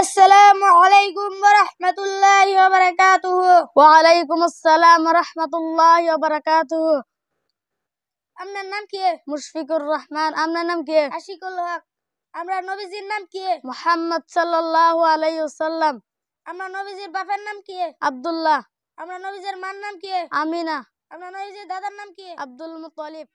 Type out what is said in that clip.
আসসালামু আলাইকুম ওয়া রাহমাতুল্লাহি ওয়া বারাকাতুহু ওয়া আলাইকুম আসসালাম ওয়া রাহমাতুল্লাহি ওয়া বারাকাতুহু আপনার নাম কি মুশফিকুর রহমান আপনার নাম কি আশিকুল হক আমরা নবীজির নাম কি মোহাম্মদ সাল্লাল্লাহু আলাইহি ওয়াসাল্লাম আমরা নবীজির বাপের নাম কি আব্দুল্লাহ আমরা নবীজির মার নাম কি আমিনা আমরা নবীজির দাদার নাম কি আব্দুল মুতালিব